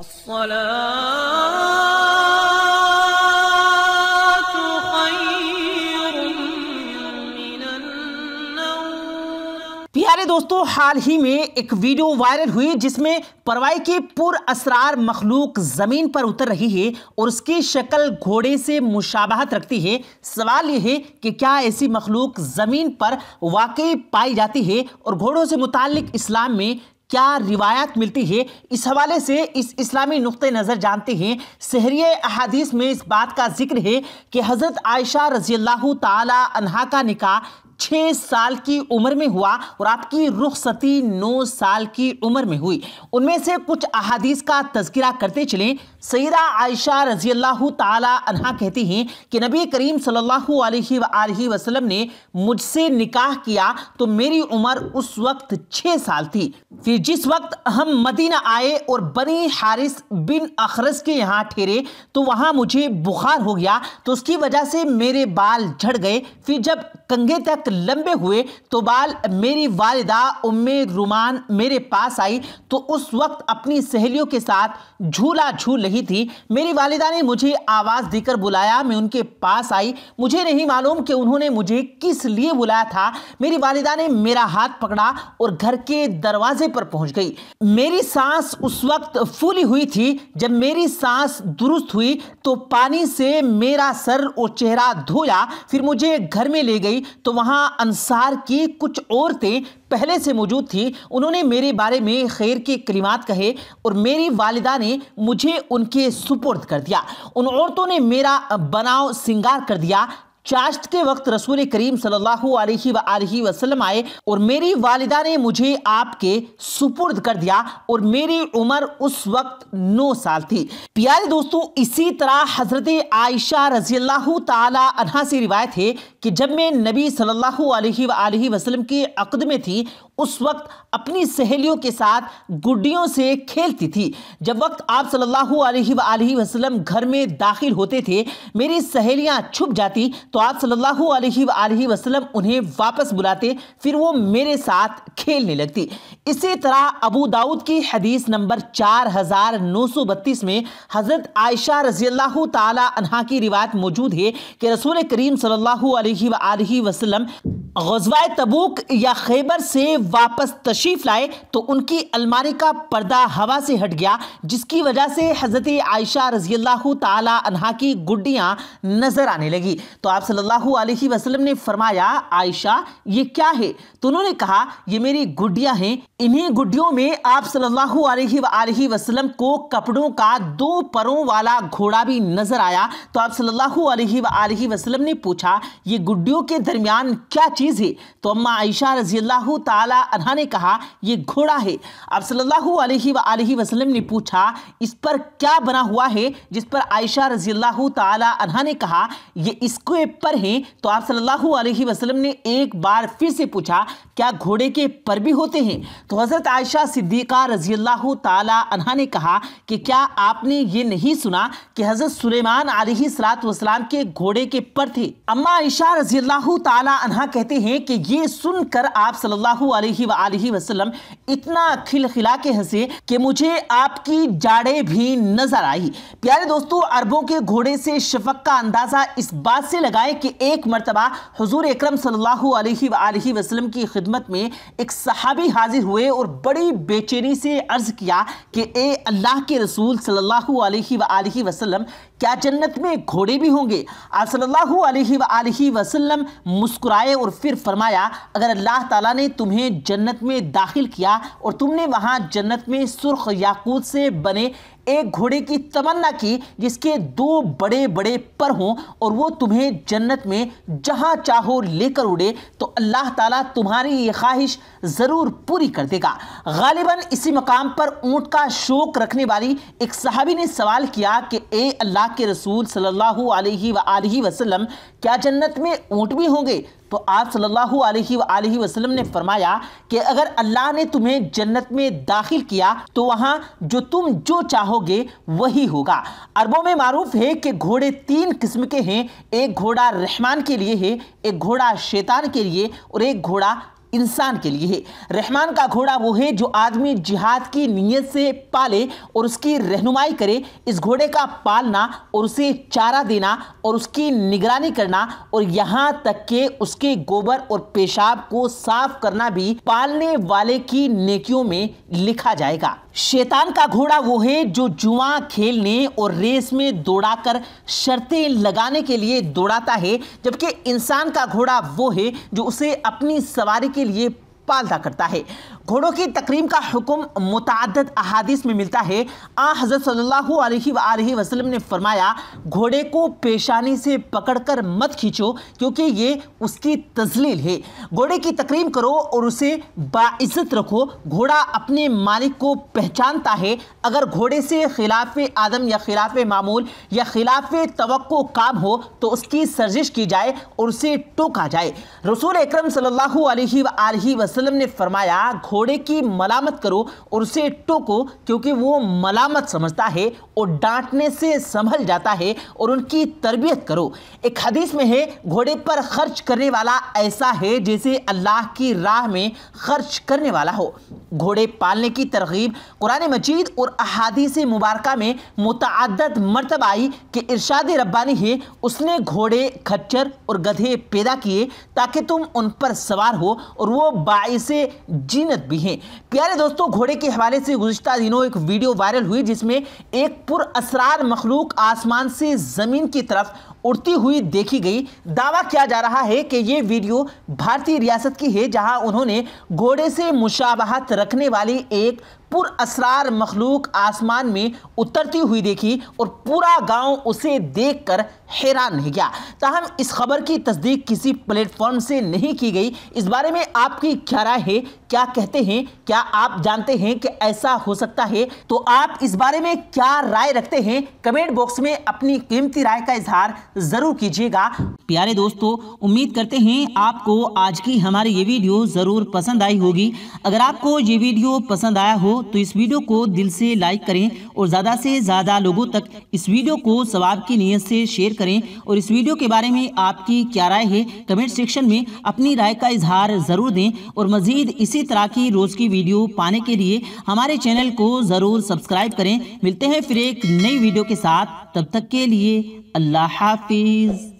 प्यारे दोस्तों हाल ही में एक वीडियो वायरल हुई जिसमें परवाई की पुर असरार मखलूक ज़मीन पर उतर रही है और उसकी शक्ल घोड़े से मुशाबहत रखती है सवाल यह है कि क्या ऐसी मखलूक ज़मीन पर वाकई पाई जाती है और घोड़ों से मुतालिक इस्लाम में क्या रिवायत मिलती है इस हवाले से इस इस्लामी नुक़ नज़र जानते हैं शहरी अहादीस में इस बात का जिक्र है कि हज़रत आयशा रजी अल्लाह तहा का निका छः साल की उम्र में हुआ और आपकी रुखसती नौ साल की उम्र में हुई उनमें से कुछ अहादीस का तस्करा करते चलें सईदा आयशा रजी अल्लाह तहा कहती हैं कि नबी करीम सल्लल्लाहु अलैहि वसल्लम ने मुझसे निकाह किया तो मेरी उम्र उस वक्त छः साल थी फिर जिस वक्त हम मदीना आए और बनी हारिस बिन अखरस के यहाँ ठहरे तो वहाँ मुझे बुखार हो गया तो उसकी वजह से मेरे बाल झड़ गए फिर जब कंघे तक लंबे हुए तो बाल मेरी वालिदा उम्मे रुमान मेरे पास आई तो उस वक्त अपनी सहेलियों के साथ झूला झूल रही थी मेरी वालिदा ने मुझे आवाज़ देकर बुलाया मैं उनके पास आई मुझे नहीं मालूम कि उन्होंने मुझे किस लिए बुलाया था मेरी वालिदा ने मेरा हाथ पकड़ा और घर के दरवाजे पर पहुंच गई मेरी सांस उस वक्त फूली हुई थी जब मेरी सांस दुरुस्त हुई तो पानी से मेरा सर और चेहरा धोया फिर मुझे घर में ले गई थी तो वहाँ अंसार की कुछ औरतें पहले से मौजूद थी उन्होंने मेरे बारे में खैर के कलिमात कहे और मेरी वालदा ने मुझे उनके सुपुर्द कर दिया उन औरतों ने मेरा बनाव सिंगार कर दिया चाश्त के वक्त रसूल करीम सल्लल्लाहु वसल्लम आए और मेरी वालिदा ने मुझे आपके सुपुर्द कर दिया और मेरी उम्र उस वक्त नौ साल थी प्यारे दोस्तों इसी तरह हज़रत आयशा रजी अल्लाह से रिवायत है कि जब मैं नबी सल्लल्लाहु अलैहि वसल्लम के अकद में थी उस वक्त अपनी सहेलियों के साथ गुड्डियों से खेलती थी जब वक्त आप सल्लल्लाहु अलैहि वसल्लम घर में दाखिल होते थे मेरी सहेलियां छुप जाती तो तो आप सल्लल्लाहु अलैहि वसल्लम उन्हें वापस बुलाते फिर वो मेरे साथ खेलने लगती इसी तरह अबू दाऊद की हदीस नंबर 4932 में हज़रत आयशा रजी अल्लाह की रिवायत मौजूद है कि रसूल करीम सल्लल्लाहु अलैहि वसल्लम गजवाए तबूक या खैबर से वापस तशरीफ लाए तो उनकी अलमारी का पर्दा हवा से हट गया जिसकी वजह से हज़रत आयशा रजी अल्लाह की गुड्डियाँ नज़र आने लगी तो आप सल्लल्लाहु अलैहि वसल्लम ने फरमाया आयशा ये क्या है तो उन्होंने कहा ये मेरी गुड्डियाँ हैं इन्हीं गुड्डियों में आप सल्लल्लाहु अलैहि वसल्लम को कपड़ों का दो परों वाला घोड़ा भी नज़र आया तो आप सल्लल्लाहु अलैहि वसल्लम ने पूछा ये गुड्डियों के दरमियान क्या चीज़ चीज़ है तो अम्मा आयशा रजी अल्लाह तहा ने कहा यह घोड़ा है अब सल्लल्लाहु वसलम ने पूछा इस पर क्या बना हुआ है जिस पर आयशा रजी अल्लाह तहा ने कहा यह इसके पर है तो आप सल्लल्लाहु अलैहि वसल्लम ने एक बार फिर से पूछा क्या घोड़े के पर भी होते हैं तो हज़रत आयशा सिद्दीक़ा रजी अल्लाह तहा ने कहा कि क्या आपने ये नहीं सुना कि हज़रत सुलेमान सलात वसलाम के घोड़े के पर थे अम्मा आयशा रजी अल्लाह तहा कहते कहते हैं कि ये सुनकर आप सल्लल्लाहु अलैहि वसल्लम इतना खिलखिला के हंसे कि मुझे आपकी जाड़े भी नजर आई प्यारे दोस्तों अरबों के घोड़े से शफक का अंदाज़ा इस बात से लगाए कि एक मरतबा हजूर अक्रम सल्लल्लाहु अलैहि की खिदमत में एक सहाबी हाजिर हुए और बड़ी बेचैनी से अर्ज़ किया कि ए अल्लाह के रसूल सल्ला वसलम क्या जन्नत में घोड़े भी होंगे आप सल्लल्लाहु अलैहि वसल्लम मुस्कुराए और फिर फरमाया अगर अल्लाह ताला ने तुम्हें जन्नत में दाखिल किया और तुमने वहाँ जन्नत में सुर्ख याकूत से बने एक घोड़े की तमन्ना की जिसके दो बड़े बड़े पर हों और वो तुम्हें जन्नत में जहाँ चाहो लेकर उड़े तो अल्लाह ताला तुम्हारी ये ख्वाहिश ज़रूर पूरी कर देगा गालिबा इसी मकाम पर ऊँट का शौक रखने वाली एक सहाबी ने सवाल किया कि ए अल्लाह के रसूल सल्लल्लाहु अलैहि वसल्लम क्या जन्नत में ऊँट भी होंगे तो आप सल्लल्लाहु अलैहि वसल्लम ने फरमाया कि अगर अल्लाह ने तुम्हें जन्नत में दाखिल किया तो वहाँ जो तुम जो चाहोगे वही होगा अरबों में मारूफ है कि घोड़े तीन किस्म के हैं एक घोड़ा रहमान के लिए है एक घोड़ा शैतान के लिए और एक घोड़ा इंसान के लिए है रहमान का घोड़ा वो है जो आदमी जिहाद की नीयत से पाले और उसकी रहनुमाई करे इस घोड़े का पालना और उसे चारा देना और उसकी निगरानी करना और यहाँ तक के उसके गोबर और पेशाब को साफ करना भी पालने वाले की नेकियों में लिखा जाएगा शैतान का घोड़ा वो है जो जुआ खेलने और रेस में दौड़ाकर शर्तें लगाने के लिए दौड़ाता है जबकि इंसान का घोड़ा वो है जो उसे अपनी सवारी के लिए पालता करता है घोड़ों की तकरीम का हुक्म मुतद अहादीस में मिलता है आ हज़रत सल्लल्लाहु वसलम ने फरमाया घोड़े को पेशानी से पकड़कर मत खींचो क्योंकि ये उसकी तजलील है घोड़े की तकरीम करो और उसे बाज़्ज़त रखो घोड़ा अपने मालिक को पहचानता है अगर घोड़े से खिलाफ आदम या खिलाफ मामूल या खिलाफ तो काम हो तो उसकी सर्जिश की जाए और उसे टोका जाए रसूल अक्रम सल्ला वसलम ने फरमाया घोड़े की मलामत करो और उसे टोको क्योंकि वो मलामत समझता है और डांटने से संभल जाता है और उनकी तरबियत करो एक हदीस में है घोड़े पर खर्च करने वाला ऐसा है जैसे अल्लाह की राह में खर्च करने वाला हो घोड़े पालने की तरगीब कुरान मजीद और अहादीस मुबारक में मुतद मरतब आई कि इरशाद रब्बानी है उसने घोड़े खच्चर और गधे पैदा किए ताकि तुम उन पर सवार हो और वो बायस जीनत भी हैं प्यारे दोस्तों घोड़े के हवाले से गुजशत दिनों एक वीडियो वायरल हुई जिसमें एक पुरअसरार मखलूक आसमान से ज़मीन की तरफ उड़ती हुई देखी गई दावा किया जा रहा है कि ये वीडियो भारतीय रियासत की है जहां उन्होंने घोड़े से मुशाबहत रखने वाली एक पुरअसरार मखलूक आसमान में उतरती हुई देखी और पूरा गांव उसे देखकर हैरान रह गया ताहम इस खबर की तस्दीक किसी प्लेटफॉर्म से नहीं की गई इस बारे में आपकी क्या राय है क्या कहते हैं क्या आप जानते हैं कि ऐसा हो सकता है तो आप इस बारे में क्या राय रखते हैं कमेंट बॉक्स में अपनी कीमती राय का इजहार ज़रूर कीजिएगा प्यारे दोस्तों उम्मीद करते हैं आपको आज की हमारी ये वीडियो ज़रूर पसंद आई होगी अगर आपको ये वीडियो पसंद आया हो तो इस वीडियो को दिल से लाइक करें और ज़्यादा से ज़्यादा लोगों तक इस वीडियो को सवाब की नीयत से शेयर करें और इस वीडियो के बारे में आपकी क्या राय है कमेंट सेक्शन में अपनी राय का इजहार ज़रूर दें और मज़ीद इसी तरह की रोज़ की वीडियो पाने के लिए हमारे चैनल को ज़रूर सब्सक्राइब करें मिलते हैं फिर एक नई वीडियो के साथ तब तक के लिए अल्लाह हाफिज़